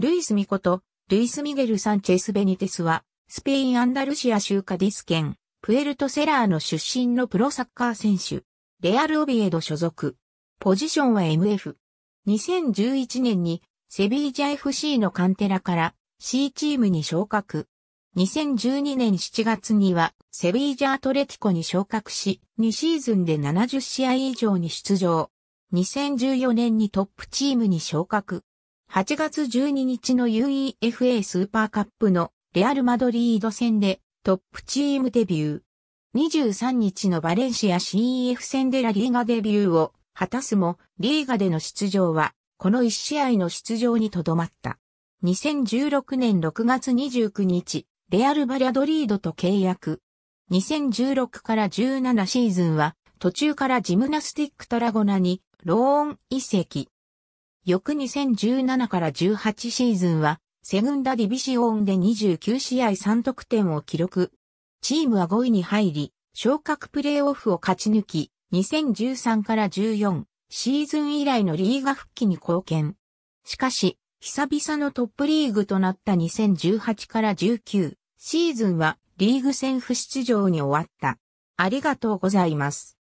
ルイス・ミコと、ルイス・ミゲル・サンチェス・ベニテスは、スペイン・アンダルシア州カディス県、プエルト・セラーの出身のプロサッカー選手、レアル・オビエド所属。ポジションは MF。2011年に、セビージャ FC のカンテラから C チームに昇格。2012年7月にはセビージャアトレティコに昇格し、2シーズンで70試合以上に出場。2014年にトップチームに昇格。8月12日の UEFA スーパーカップのレアル・マドリード戦でトップチームデビュー。23日のバレンシア CEF 戦でラリーガデビューを果たすも、リーガでの出場は、この1試合の出場にとどまった。2016年6月29日、レアル・バリャドリードと契約。2016から17シーズンは、途中からジムナスティック・トラゴナに、ローン移籍。翌2017から18シーズンは、セグンダディビシオンで29試合3得点を記録。チームは5位に入り、昇格プレーオフを勝ち抜き、2013から14シーズン以来のリーガ復帰に貢献。しかし、久々のトップリーグとなった2018から19シーズンはリーグ戦不出場に終わった。ありがとうございます。